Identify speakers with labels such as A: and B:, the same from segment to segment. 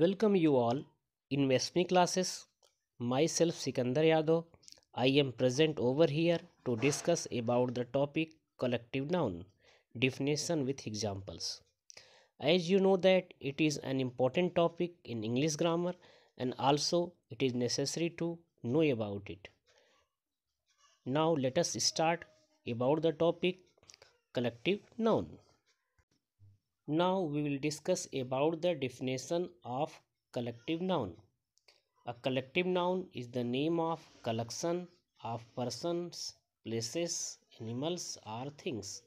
A: Welcome you all in Vesmi classes. Myself Sikandar Yadav. I am present over here to discuss about the topic collective noun definition with examples. As you know that it is an important topic in English grammar and also it is necessary to know about it. Now let us start about the topic collective noun. Now we will discuss about the definition of collective noun. A collective noun is the name of collection of persons, places, animals or things.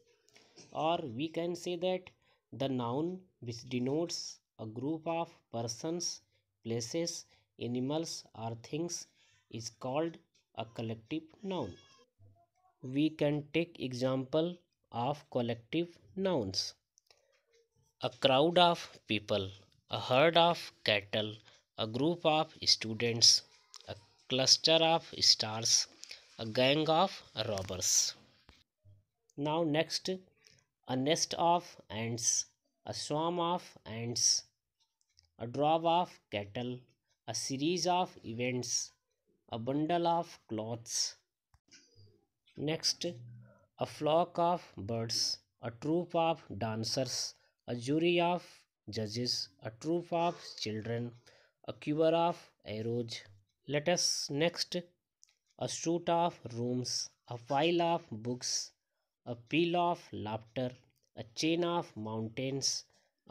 A: Or we can say that the noun which denotes a group of persons, places, animals or things is called a collective noun. We can take example of collective nouns a crowd of people a herd of cattle a group of students a cluster of stars a gang of robbers now next a nest of ants a swarm of ants a drove of cattle a series of events a bundle of clothes next a flock of birds a troop of dancers a jury of judges, a troop of children, a quiver of arrows. Let us next a suite of rooms, a pile of books, a peal of laughter, a chain of mountains,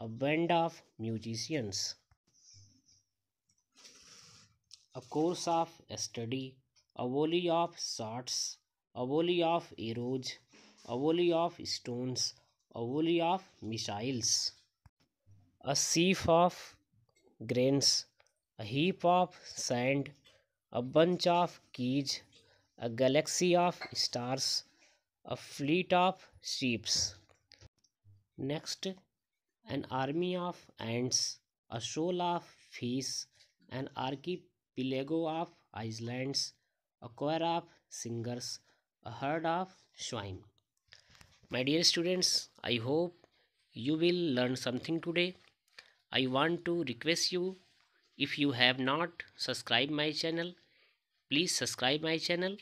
A: a band of musicians, a course of study, a volley of shots, a volley of arrows, a volley of stones, a volley of missiles, a sieve of grains, a heap of sand, a bunch of keys, a galaxy of stars, a fleet of ships. Next, an army of ants, a shoal of fish, an archipelago of islands, a choir of singers, a herd of swine my dear students i hope you will learn something today i want to request you if you have not subscribed my channel please subscribe my channel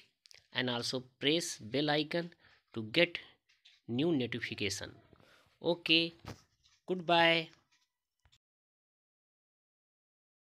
A: and also press bell icon to get new notification okay goodbye